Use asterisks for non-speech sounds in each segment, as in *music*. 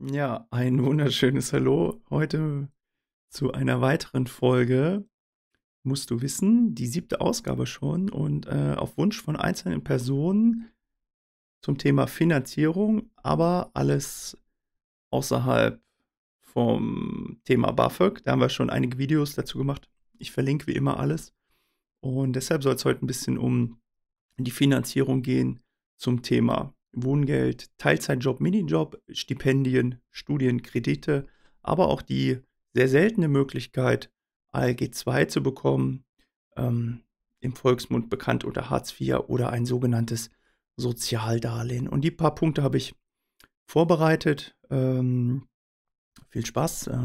Ja, ein wunderschönes Hallo heute zu einer weiteren Folge. Musst du wissen, die siebte Ausgabe schon und äh, auf Wunsch von einzelnen Personen zum Thema Finanzierung, aber alles außerhalb vom Thema BAföG. Da haben wir schon einige Videos dazu gemacht. Ich verlinke wie immer alles. Und deshalb soll es heute ein bisschen um die Finanzierung gehen zum Thema Wohngeld, Teilzeitjob, Minijob, Stipendien, Studienkredite, aber auch die sehr seltene Möglichkeit, ALG II zu bekommen, ähm, im Volksmund bekannt unter Hartz IV oder ein sogenanntes Sozialdarlehen. Und die paar Punkte habe ich vorbereitet. Ähm, viel Spaß, äh,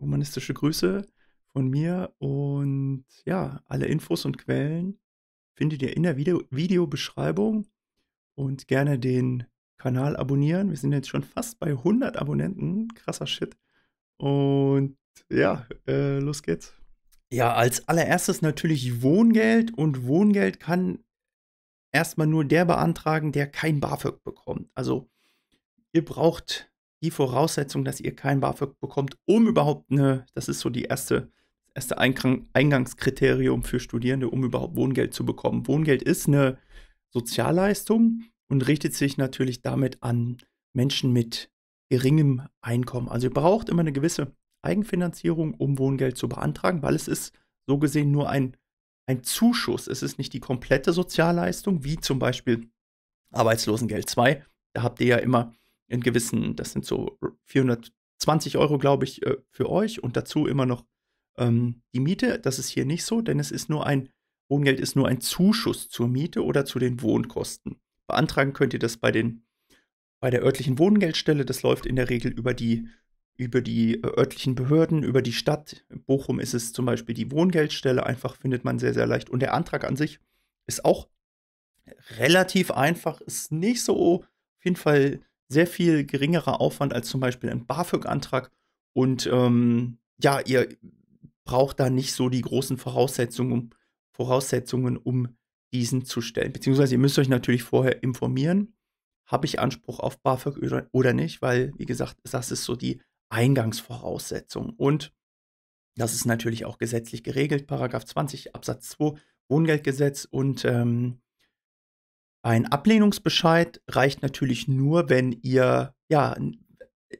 humanistische Grüße von mir und ja, alle Infos und Quellen findet ihr in der Video Videobeschreibung und gerne den Kanal abonnieren. Wir sind jetzt schon fast bei 100 Abonnenten. Krasser Shit. Und ja, äh, los geht's. Ja, als allererstes natürlich Wohngeld und Wohngeld kann erstmal nur der beantragen, der kein BAföG bekommt. Also ihr braucht die Voraussetzung, dass ihr kein BAföG bekommt, um überhaupt eine, das ist so die erste, erste Eingangskriterium für Studierende, um überhaupt Wohngeld zu bekommen. Wohngeld ist eine Sozialleistung und richtet sich natürlich damit an Menschen mit geringem Einkommen. Also ihr braucht immer eine gewisse Eigenfinanzierung, um Wohngeld zu beantragen, weil es ist so gesehen nur ein, ein Zuschuss. Es ist nicht die komplette Sozialleistung, wie zum Beispiel Arbeitslosengeld 2. Da habt ihr ja immer in gewissen, das sind so 420 Euro, glaube ich, äh, für euch und dazu immer noch ähm, die Miete. Das ist hier nicht so, denn es ist nur ein Wohngeld ist nur ein Zuschuss zur Miete oder zu den Wohnkosten. Beantragen könnt ihr das bei, den, bei der örtlichen Wohngeldstelle. Das läuft in der Regel über die, über die äh, örtlichen Behörden, über die Stadt. In Bochum ist es zum Beispiel die Wohngeldstelle. Einfach findet man sehr, sehr leicht. Und der Antrag an sich ist auch relativ einfach. Ist nicht so, auf jeden Fall sehr viel geringerer Aufwand als zum Beispiel ein BAföG-Antrag. Und ähm, ja, ihr braucht da nicht so die großen Voraussetzungen, um Voraussetzungen, um diesen zu stellen. Beziehungsweise ihr müsst euch natürlich vorher informieren, habe ich Anspruch auf BAföG oder nicht, weil, wie gesagt, das ist so die Eingangsvoraussetzung. Und das ist natürlich auch gesetzlich geregelt, Paragraph 20 Absatz 2 Wohngeldgesetz und ähm, ein Ablehnungsbescheid reicht natürlich nur, wenn ihr, ja,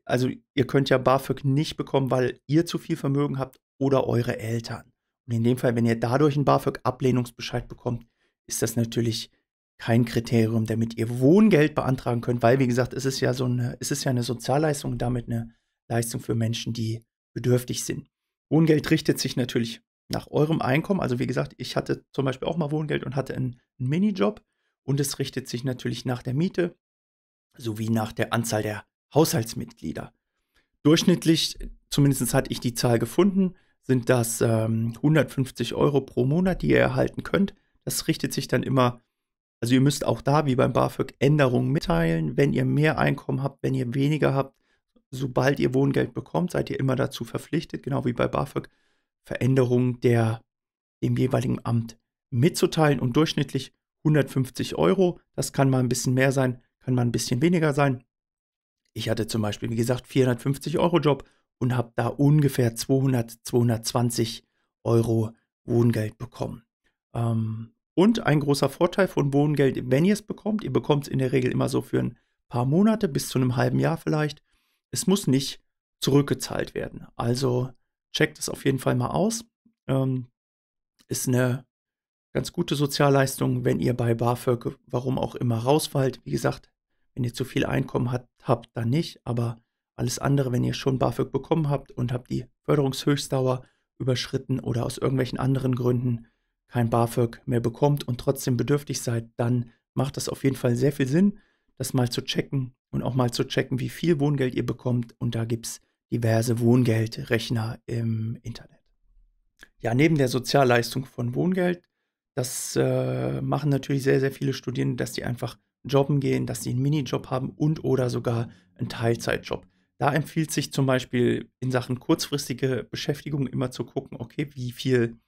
also ihr könnt ja BAföG nicht bekommen, weil ihr zu viel Vermögen habt oder eure Eltern. In dem Fall, wenn ihr dadurch einen BAföG-Ablehnungsbescheid bekommt, ist das natürlich kein Kriterium, damit ihr Wohngeld beantragen könnt, weil, wie gesagt, es ist ja so eine, es ist ja eine Sozialleistung und damit eine Leistung für Menschen, die bedürftig sind. Wohngeld richtet sich natürlich nach eurem Einkommen. Also, wie gesagt, ich hatte zum Beispiel auch mal Wohngeld und hatte einen Minijob und es richtet sich natürlich nach der Miete sowie nach der Anzahl der Haushaltsmitglieder. Durchschnittlich, zumindest hatte ich die Zahl gefunden, sind das ähm, 150 Euro pro Monat, die ihr erhalten könnt. Das richtet sich dann immer, also ihr müsst auch da wie beim BAföG Änderungen mitteilen. Wenn ihr mehr Einkommen habt, wenn ihr weniger habt, sobald ihr Wohngeld bekommt, seid ihr immer dazu verpflichtet, genau wie bei BAföG, Veränderungen der, dem jeweiligen Amt mitzuteilen und durchschnittlich 150 Euro. Das kann mal ein bisschen mehr sein, kann mal ein bisschen weniger sein. Ich hatte zum Beispiel, wie gesagt, 450 Euro Job und habe da ungefähr 200, 220 Euro Wohngeld bekommen. Ähm, und ein großer Vorteil von Wohngeld, wenn ihr es bekommt, ihr bekommt es in der Regel immer so für ein paar Monate, bis zu einem halben Jahr vielleicht. Es muss nicht zurückgezahlt werden. Also checkt es auf jeden Fall mal aus. Ähm, ist eine ganz gute Sozialleistung, wenn ihr bei BAföG, warum auch immer, rausfallt. Wie gesagt, wenn ihr zu viel Einkommen hat, habt, dann nicht. Aber alles andere, wenn ihr schon BAföG bekommen habt und habt die Förderungshöchstdauer überschritten oder aus irgendwelchen anderen Gründen kein BAföG mehr bekommt und trotzdem bedürftig seid, dann macht das auf jeden Fall sehr viel Sinn, das mal zu checken und auch mal zu checken, wie viel Wohngeld ihr bekommt. Und da gibt es diverse Wohngeldrechner im Internet. Ja, neben der Sozialleistung von Wohngeld, das äh, machen natürlich sehr, sehr viele Studierende, dass sie einfach jobben gehen, dass sie einen Minijob haben und oder sogar einen Teilzeitjob. Da empfiehlt sich zum Beispiel in Sachen kurzfristige Beschäftigung immer zu gucken, okay, wie viel,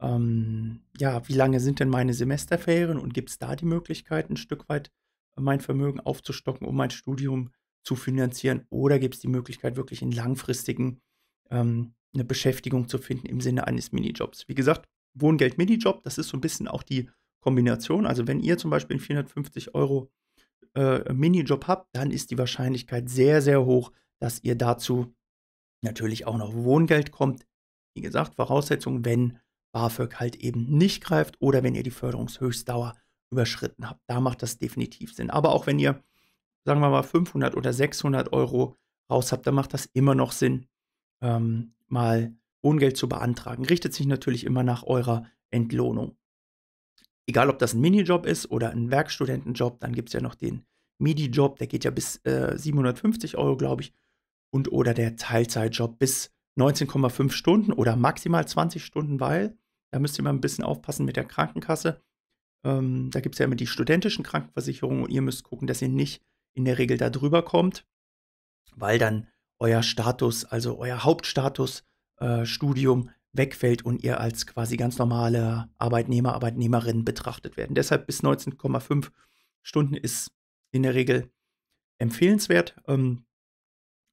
ähm, ja, wie lange sind denn meine Semesterferien und gibt es da die Möglichkeit, ein Stück weit mein Vermögen aufzustocken, um mein Studium zu finanzieren? Oder gibt es die Möglichkeit, wirklich in langfristigen ähm, eine Beschäftigung zu finden im Sinne eines Minijobs? Wie gesagt, Wohngeld-Minijob, das ist so ein bisschen auch die Kombination. Also wenn ihr zum Beispiel 450 Euro äh, Minijob habt, dann ist die Wahrscheinlichkeit sehr, sehr hoch, dass ihr dazu natürlich auch noch Wohngeld kommt. Wie gesagt, Voraussetzung, wenn BAföG halt eben nicht greift oder wenn ihr die Förderungshöchstdauer überschritten habt. Da macht das definitiv Sinn. Aber auch wenn ihr, sagen wir mal, 500 oder 600 Euro raus habt, dann macht das immer noch Sinn, ähm, mal Wohngeld zu beantragen. Richtet sich natürlich immer nach eurer Entlohnung egal ob das ein Minijob ist oder ein Werkstudentenjob, dann gibt es ja noch den Midi-Job, der geht ja bis äh, 750 Euro, glaube ich, und oder der Teilzeitjob bis 19,5 Stunden oder maximal 20 Stunden, weil da müsst ihr mal ein bisschen aufpassen mit der Krankenkasse. Ähm, da gibt es ja immer die studentischen Krankenversicherungen und ihr müsst gucken, dass ihr nicht in der Regel da drüber kommt, weil dann euer Status, also euer Hauptstatus, äh, Studium wegfällt und ihr als quasi ganz normale Arbeitnehmer, Arbeitnehmerin betrachtet werden. Deshalb bis 19,5 Stunden ist in der Regel empfehlenswert. Ähm,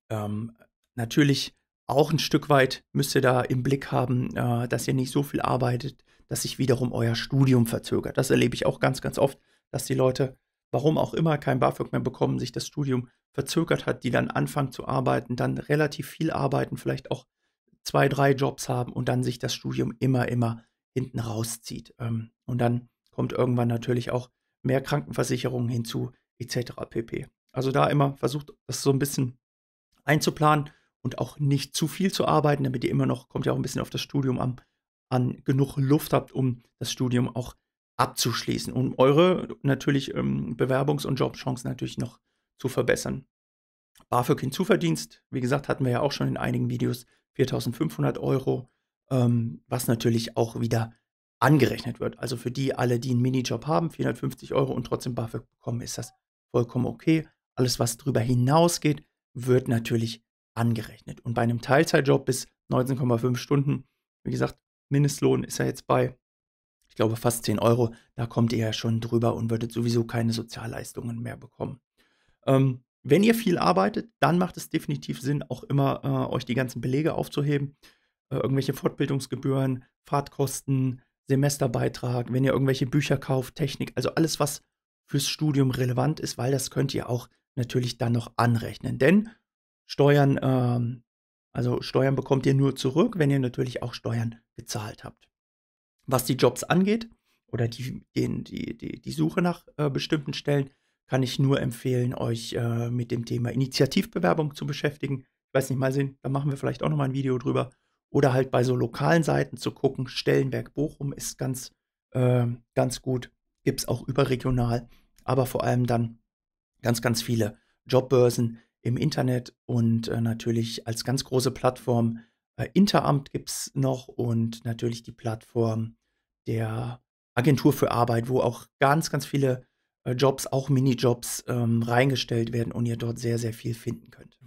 ähm, natürlich auch ein Stück weit müsst ihr da im Blick haben, äh, dass ihr nicht so viel arbeitet, dass sich wiederum euer Studium verzögert. Das erlebe ich auch ganz, ganz oft, dass die Leute, warum auch immer, kein BAföG mehr bekommen, sich das Studium verzögert hat, die dann anfangen zu arbeiten, dann relativ viel arbeiten, vielleicht auch zwei, drei Jobs haben und dann sich das Studium immer, immer hinten rauszieht. Ähm, und dann kommt irgendwann natürlich auch mehr Krankenversicherungen hinzu, etc. pp. Also da immer versucht, das so ein bisschen einzuplanen und auch nicht zu viel zu arbeiten, damit ihr immer noch, kommt ja auch ein bisschen auf das Studium an, an genug Luft habt, um das Studium auch abzuschließen und eure natürlich ähm, Bewerbungs- und Jobchancen natürlich noch zu verbessern. BAföG Hinzuverdienst, wie gesagt, hatten wir ja auch schon in einigen Videos, 4.500 Euro, ähm, was natürlich auch wieder angerechnet wird. Also für die alle, die einen Minijob haben, 450 Euro und trotzdem BAföG bekommen, ist das vollkommen okay. Alles, was darüber hinausgeht, wird natürlich angerechnet. Und bei einem Teilzeitjob bis 19,5 Stunden, wie gesagt, Mindestlohn ist ja jetzt bei, ich glaube, fast 10 Euro. Da kommt ihr ja schon drüber und würdet sowieso keine Sozialleistungen mehr bekommen. Ähm, wenn ihr viel arbeitet, dann macht es definitiv Sinn, auch immer äh, euch die ganzen Belege aufzuheben. Äh, irgendwelche Fortbildungsgebühren, Fahrtkosten, Semesterbeitrag, wenn ihr irgendwelche Bücher kauft, Technik, also alles, was fürs Studium relevant ist, weil das könnt ihr auch natürlich dann noch anrechnen. Denn Steuern, ähm, also Steuern bekommt ihr nur zurück, wenn ihr natürlich auch Steuern gezahlt habt. Was die Jobs angeht oder die, die, die, die Suche nach äh, bestimmten Stellen, kann ich nur empfehlen, euch äh, mit dem Thema Initiativbewerbung zu beschäftigen. Ich weiß nicht, mal sehen, da machen wir vielleicht auch nochmal ein Video drüber. Oder halt bei so lokalen Seiten zu gucken. Stellenberg Bochum ist ganz, äh, ganz gut. Gibt es auch überregional, aber vor allem dann ganz, ganz viele Jobbörsen im Internet und äh, natürlich als ganz große Plattform äh, Interamt gibt es noch und natürlich die Plattform der Agentur für Arbeit, wo auch ganz, ganz viele äh, Jobs, auch Minijobs ähm, reingestellt werden und ihr dort sehr, sehr viel finden könnt.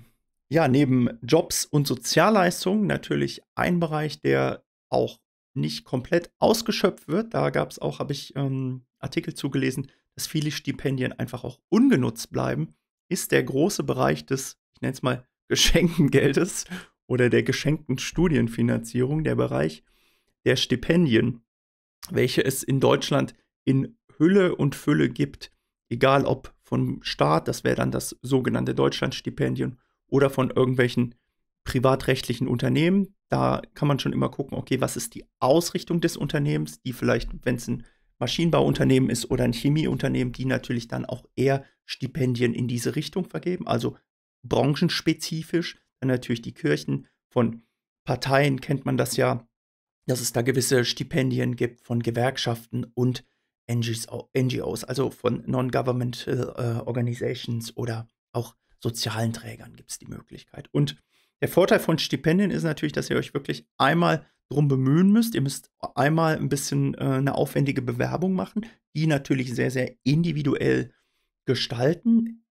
Ja, neben Jobs und Sozialleistungen natürlich ein Bereich, der auch nicht komplett ausgeschöpft wird. Da gab es auch, habe ich ähm, Artikel zugelesen, dass viele Stipendien einfach auch ungenutzt bleiben, ist der große Bereich des, ich nenne es mal, *laughs* geschenkten Geldes oder der geschenkten Studienfinanzierung, der Bereich der Stipendien, welche es in Deutschland in Hülle und Fülle gibt egal ob vom Staat, das wäre dann das sogenannte Deutschlandstipendium, oder von irgendwelchen privatrechtlichen Unternehmen. Da kann man schon immer gucken, okay, was ist die Ausrichtung des Unternehmens, die vielleicht, wenn es ein Maschinenbauunternehmen ist oder ein Chemieunternehmen, die natürlich dann auch eher Stipendien in diese Richtung vergeben, also branchenspezifisch. Dann natürlich die Kirchen von Parteien kennt man das ja, dass es da gewisse Stipendien gibt von Gewerkschaften und NGOs, also von Non-Governmental äh, äh, Organizations oder auch sozialen Trägern gibt es die Möglichkeit. Und der Vorteil von Stipendien ist natürlich, dass ihr euch wirklich einmal drum bemühen müsst. Ihr müsst einmal ein bisschen äh, eine aufwendige Bewerbung machen, die natürlich sehr, sehr individuell gestalten.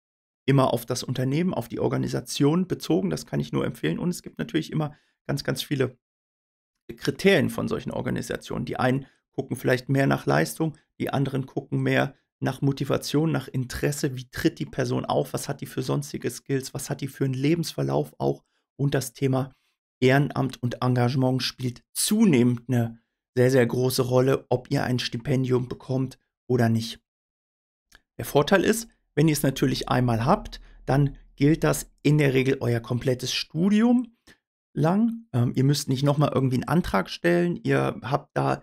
Immer auf das Unternehmen, auf die Organisation bezogen. Das kann ich nur empfehlen. Und es gibt natürlich immer ganz, ganz viele Kriterien von solchen Organisationen. Die einen gucken vielleicht mehr nach Leistung, die anderen gucken mehr nach Motivation, nach Interesse, wie tritt die Person auf, was hat die für sonstige Skills, was hat die für einen Lebensverlauf auch und das Thema Ehrenamt und Engagement spielt zunehmend eine sehr, sehr große Rolle, ob ihr ein Stipendium bekommt oder nicht. Der Vorteil ist, wenn ihr es natürlich einmal habt, dann gilt das in der Regel euer komplettes Studium lang. Ähm, ihr müsst nicht nochmal irgendwie einen Antrag stellen. Ihr habt da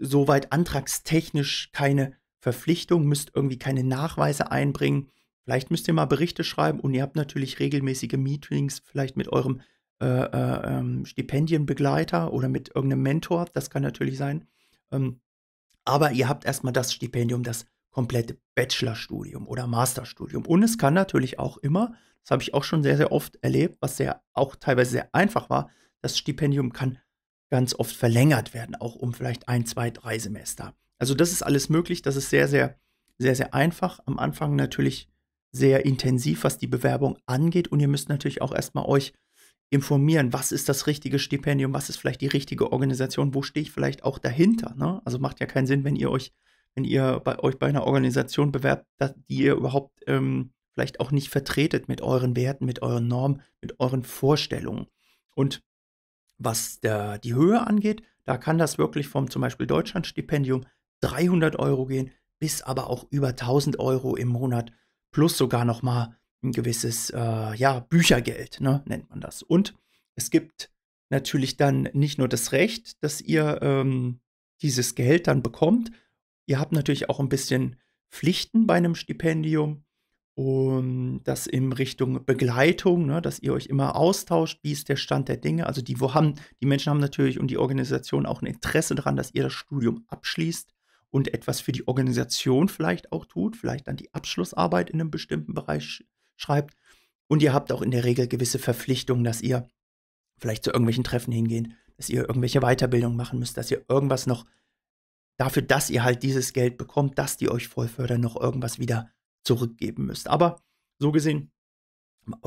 soweit antragstechnisch keine Verpflichtung, müsst irgendwie keine Nachweise einbringen. Vielleicht müsst ihr mal Berichte schreiben und ihr habt natürlich regelmäßige Meetings, vielleicht mit eurem äh, äh, ähm, Stipendienbegleiter oder mit irgendeinem Mentor, das kann natürlich sein. Ähm, aber ihr habt erstmal das Stipendium, das komplette Bachelorstudium oder Masterstudium. Und es kann natürlich auch immer, das habe ich auch schon sehr, sehr oft erlebt, was sehr auch teilweise sehr einfach war, das Stipendium kann ganz oft verlängert werden, auch um vielleicht ein, zwei, drei Semester. Also das ist alles möglich, das ist sehr, sehr, sehr, sehr einfach. Am Anfang natürlich sehr intensiv, was die Bewerbung angeht. Und ihr müsst natürlich auch erstmal euch informieren, was ist das richtige Stipendium, was ist vielleicht die richtige Organisation, wo stehe ich vielleicht auch dahinter. Ne? Also macht ja keinen Sinn, wenn ihr euch, wenn ihr bei euch bei einer Organisation bewerbt, die ihr überhaupt ähm, vielleicht auch nicht vertretet mit euren Werten, mit euren Normen, mit euren Vorstellungen. Und was der, die Höhe angeht, da kann das wirklich vom zum Beispiel Deutschlandstipendium 300 Euro gehen, bis aber auch über 1000 Euro im Monat, plus sogar nochmal ein gewisses äh, ja, Büchergeld, ne, nennt man das. Und es gibt natürlich dann nicht nur das Recht, dass ihr ähm, dieses Geld dann bekommt, ihr habt natürlich auch ein bisschen Pflichten bei einem Stipendium. Und das in Richtung Begleitung, ne, dass ihr euch immer austauscht, wie ist der Stand der Dinge. Also die, wo haben, die Menschen haben natürlich und die Organisation auch ein Interesse daran, dass ihr das Studium abschließt und etwas für die Organisation vielleicht auch tut, vielleicht dann die Abschlussarbeit in einem bestimmten Bereich sch schreibt. Und ihr habt auch in der Regel gewisse Verpflichtungen, dass ihr vielleicht zu irgendwelchen Treffen hingeht, dass ihr irgendwelche Weiterbildungen machen müsst, dass ihr irgendwas noch dafür, dass ihr halt dieses Geld bekommt, dass die euch voll fördern, noch irgendwas wieder zurückgeben müsst. Aber so gesehen,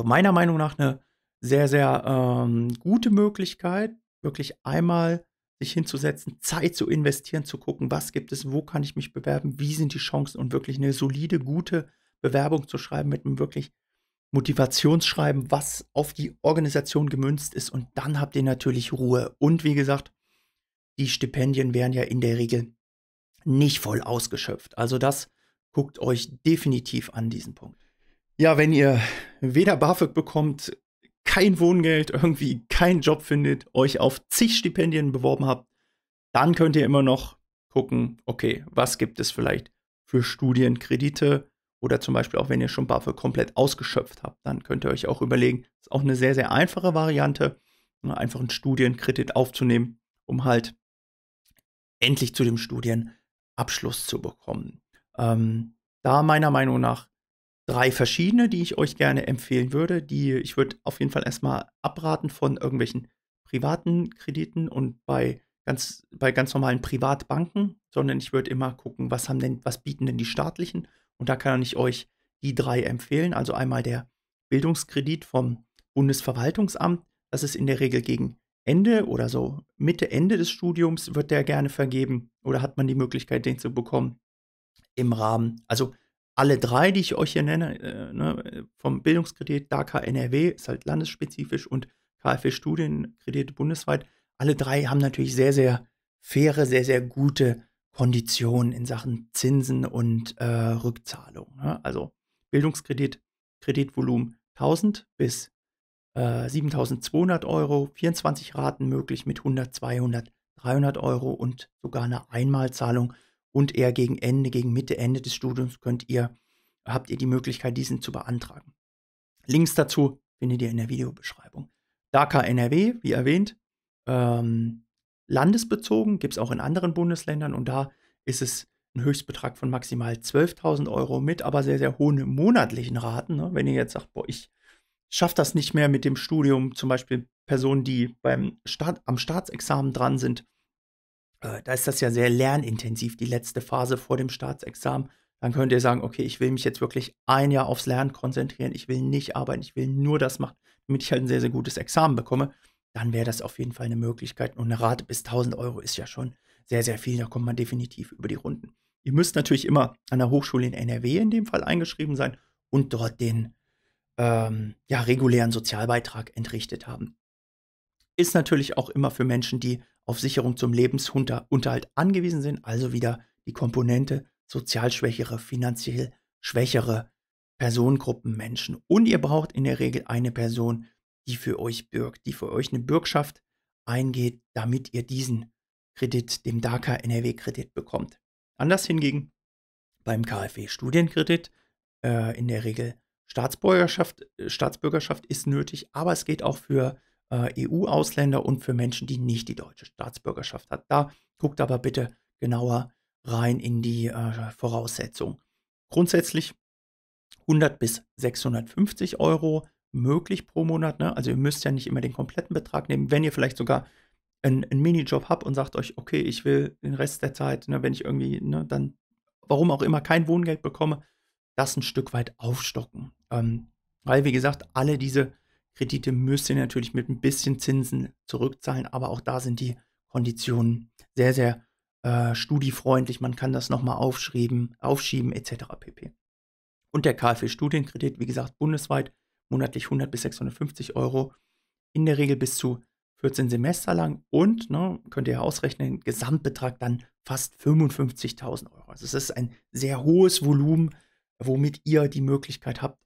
meiner Meinung nach eine sehr, sehr ähm, gute Möglichkeit, wirklich einmal sich hinzusetzen, Zeit zu investieren, zu gucken, was gibt es, wo kann ich mich bewerben, wie sind die Chancen und wirklich eine solide, gute Bewerbung zu schreiben mit einem wirklich Motivationsschreiben, was auf die Organisation gemünzt ist und dann habt ihr natürlich Ruhe. Und wie gesagt, die Stipendien werden ja in der Regel nicht voll ausgeschöpft. Also das guckt euch definitiv an diesen Punkt. Ja, wenn ihr weder BAföG bekommt, kein Wohngeld, irgendwie keinen Job findet, euch auf zig Stipendien beworben habt, dann könnt ihr immer noch gucken, okay, was gibt es vielleicht für Studienkredite oder zum Beispiel auch wenn ihr schon BAföG komplett ausgeschöpft habt, dann könnt ihr euch auch überlegen, ist auch eine sehr, sehr einfache Variante, ne, einfach einen Studienkredit aufzunehmen, um halt endlich zu dem Studienabschluss zu bekommen. Ähm, da meiner Meinung nach drei verschiedene, die ich euch gerne empfehlen würde. Die ich würde auf jeden Fall erstmal abraten von irgendwelchen privaten Krediten und bei ganz bei ganz normalen Privatbanken, sondern ich würde immer gucken, was haben denn was bieten denn die staatlichen und da kann ich euch die drei empfehlen. Also einmal der Bildungskredit vom Bundesverwaltungsamt, das ist in der Regel gegen Ende oder so Mitte Ende des Studiums wird der gerne vergeben oder hat man die Möglichkeit den zu bekommen im Rahmen, also alle drei, die ich euch hier nenne, äh, ne, vom Bildungskredit DAKA NRW, ist halt landesspezifisch und KfW Studienkredite bundesweit, alle drei haben natürlich sehr, sehr faire, sehr, sehr gute Konditionen in Sachen Zinsen und äh, Rückzahlung. Ne? Also Bildungskredit, Kreditvolumen 1000 bis äh, 7200 Euro, 24 Raten möglich mit 100, 200, 300 Euro und sogar eine Einmalzahlung und eher gegen Ende, gegen Mitte, Ende des Studiums könnt ihr, habt ihr die Möglichkeit, diesen zu beantragen. Links dazu findet ihr in der Videobeschreibung. DACA NRW, wie erwähnt, ähm, landesbezogen, gibt es auch in anderen Bundesländern und da ist es ein Höchstbetrag von maximal 12.000 Euro mit aber sehr, sehr hohen monatlichen Raten. Ne? Wenn ihr jetzt sagt, boah, ich schaffe das nicht mehr mit dem Studium, zum Beispiel Personen, die beim Staat, am Staatsexamen dran sind, äh, da ist das ja sehr lernintensiv, die letzte Phase vor dem Staatsexamen, dann könnt ihr sagen, okay, ich will mich jetzt wirklich ein Jahr aufs Lernen konzentrieren, ich will nicht arbeiten, ich will nur das machen, damit ich halt ein sehr, sehr gutes Examen bekomme, dann wäre das auf jeden Fall eine Möglichkeit. Und eine Rate bis 1000 Euro ist ja schon sehr, sehr viel, da kommt man definitiv über die Runden. Ihr müsst natürlich immer an der Hochschule in NRW in dem Fall eingeschrieben sein und dort den ähm, ja, regulären Sozialbeitrag entrichtet haben. Ist natürlich auch immer für Menschen, die auf Sicherung zum Lebensunterhalt angewiesen sind, also wieder die Komponente sozial schwächere, finanziell schwächere Personengruppen, Menschen. Und ihr braucht in der Regel eine Person, die für euch bürgt, die für euch eine Bürgschaft eingeht, damit ihr diesen Kredit, dem DAKA NRW-Kredit bekommt. Anders hingegen beim KfW Studienkredit äh, in der Regel Staatsbürgerschaft, äh, Staatsbürgerschaft ist nötig, aber es geht auch für äh, EU-Ausländer und für Menschen, die nicht die deutsche Staatsbürgerschaft haben. Da guckt aber bitte genauer rein in die äh, Voraussetzung. Grundsätzlich 100 bis 650 Euro möglich pro Monat. Ne? Also ihr müsst ja nicht immer den kompletten Betrag nehmen. Wenn ihr vielleicht sogar einen, einen Minijob habt und sagt euch, okay, ich will den Rest der Zeit, ne, wenn ich irgendwie ne, dann, warum auch immer, kein Wohngeld bekomme, das ein Stück weit aufstocken. Ähm, weil, wie gesagt, alle diese Kredite müsst ihr natürlich mit ein bisschen Zinsen zurückzahlen, aber auch da sind die Konditionen sehr, sehr äh, studiefreundlich. Man kann das nochmal aufschreiben, aufschieben etc. pp. Und der KfW-Studienkredit, wie gesagt, bundesweit monatlich 100 bis 650 Euro, in der Regel bis zu 14 Semester lang und, ne, könnt ihr ausrechnen, Gesamtbetrag dann fast 55.000 Euro. Also es ist ein sehr hohes Volumen, womit ihr die Möglichkeit habt,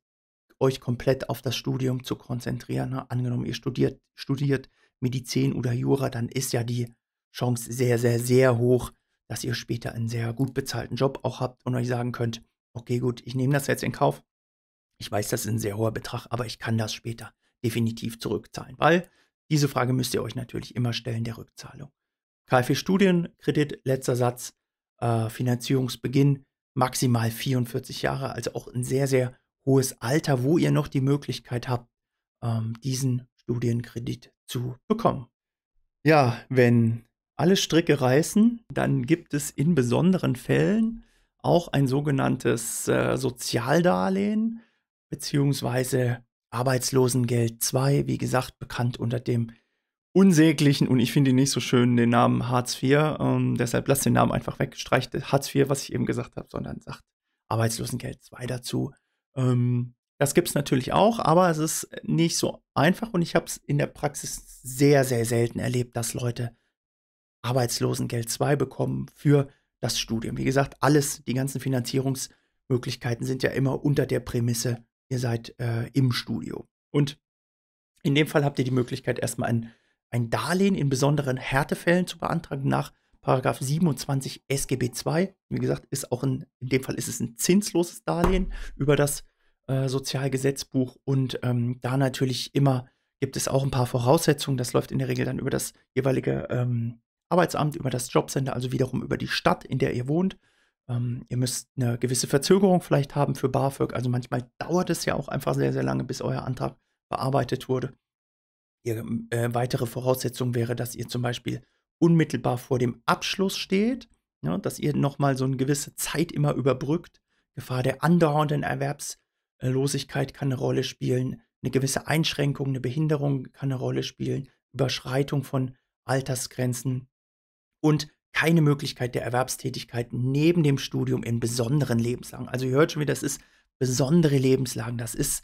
euch komplett auf das Studium zu konzentrieren. Ne? Angenommen, ihr studiert, studiert Medizin oder Jura, dann ist ja die Chance sehr, sehr, sehr hoch, dass ihr später einen sehr gut bezahlten Job auch habt und euch sagen könnt, okay, gut, ich nehme das jetzt in Kauf. Ich weiß, das ist ein sehr hoher Betrag, aber ich kann das später definitiv zurückzahlen, weil diese Frage müsst ihr euch natürlich immer stellen der Rückzahlung. KfW Studienkredit, letzter Satz, äh, Finanzierungsbeginn maximal 44 Jahre, also auch ein sehr, sehr hohes Alter, wo ihr noch die Möglichkeit habt, ähm, diesen Studienkredit zu bekommen. Ja, wenn alle Stricke reißen, dann gibt es in besonderen Fällen auch ein sogenanntes äh, Sozialdarlehen beziehungsweise Arbeitslosengeld 2, wie gesagt, bekannt unter dem unsäglichen und ich finde ihn nicht so schön, den Namen Hartz IV. Ähm, deshalb lasst den Namen einfach weg. Streicht Hartz IV, was ich eben gesagt habe, sondern sagt Arbeitslosengeld 2 dazu. Ähm, das gibt es natürlich auch, aber es ist nicht so einfach und ich habe es in der Praxis sehr, sehr selten erlebt, dass Leute Arbeitslosengeld 2 bekommen für das Studium. Wie gesagt, alles, die ganzen Finanzierungsmöglichkeiten sind ja immer unter der Prämisse, ihr seid äh, im Studio. Und in dem Fall habt ihr die Möglichkeit, erstmal ein, ein Darlehen in besonderen Härtefällen zu beantragen nach Paragraph 27 SGB II, wie gesagt, ist auch ein, in dem Fall ist es ein zinsloses Darlehen über das äh, Sozialgesetzbuch und ähm, da natürlich immer gibt es auch ein paar Voraussetzungen. Das läuft in der Regel dann über das jeweilige ähm, Arbeitsamt, über das Jobcenter, also wiederum über die Stadt, in der ihr wohnt. Ähm, ihr müsst eine gewisse Verzögerung vielleicht haben für BAföG. Also manchmal dauert es ja auch einfach sehr, sehr lange, bis euer Antrag bearbeitet wurde. Ihr, äh, weitere Voraussetzung wäre, dass ihr zum Beispiel unmittelbar vor dem Abschluss steht, ja, ne, dass ihr nochmal so eine gewisse Zeit immer überbrückt. Gefahr der andauernden Erwerbslosigkeit kann eine Rolle spielen, eine gewisse Einschränkung, eine Behinderung kann eine Rolle spielen, Überschreitung von Altersgrenzen und keine Möglichkeit der Erwerbstätigkeit neben dem Studium in besonderen Lebenslagen. Also ihr hört schon wieder, das ist besondere Lebenslagen, das ist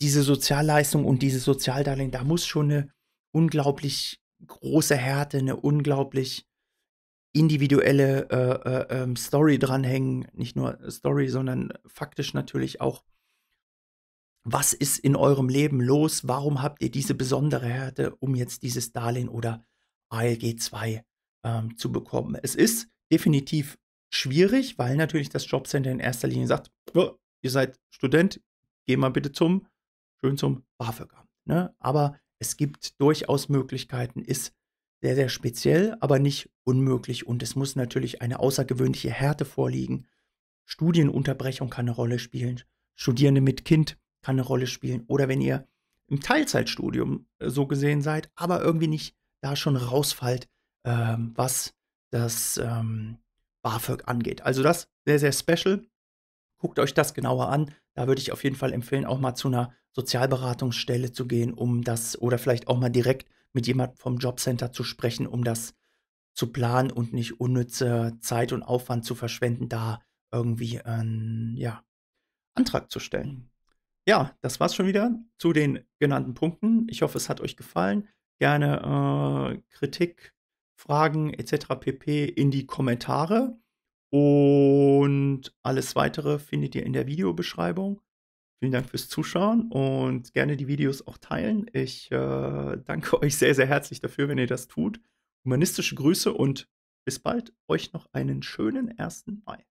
diese Sozialleistung und dieses Sozialdarlehen, da muss schon eine unglaublich große Härte, eine unglaublich individuelle äh, äh, ähm, Story dranhängen. Nicht nur Story, sondern faktisch natürlich auch, was ist in eurem Leben los? Warum habt ihr diese besondere Härte, um jetzt dieses Darlehen oder ALG 2 ähm, zu bekommen? Es ist definitiv schwierig, weil natürlich das Jobcenter in erster Linie sagt, ihr seid Student, geh mal bitte zum, schön zum BAföG. Ne? Aber es gibt durchaus Möglichkeiten, ist sehr, sehr speziell, aber nicht unmöglich. Und es muss natürlich eine außergewöhnliche Härte vorliegen. Studienunterbrechung kann eine Rolle spielen. Studierende mit Kind kann eine Rolle spielen. Oder wenn ihr im Teilzeitstudium äh, so gesehen seid, aber irgendwie nicht da schon rausfällt, ähm, was das ähm, BAföG angeht. Also das sehr, sehr special guckt euch das genauer an. Da würde ich auf jeden Fall empfehlen, auch mal zu einer Sozialberatungsstelle zu gehen, um das oder vielleicht auch mal direkt mit jemandem vom Jobcenter zu sprechen, um das zu planen und nicht unnütze Zeit und Aufwand zu verschwenden, da irgendwie einen ja, Antrag zu stellen. Ja, das war's schon wieder zu den genannten Punkten. Ich hoffe, es hat euch gefallen. Gerne äh, Kritik, Fragen etc. pp. in die Kommentare. Und alles weitere findet ihr in der Videobeschreibung. Vielen Dank fürs Zuschauen und gerne die Videos auch teilen. Ich äh, danke *laughs* euch sehr, sehr herzlich dafür, wenn ihr das tut. Humanistische Grüße und bis bald. Euch noch einen schönen ersten Mai.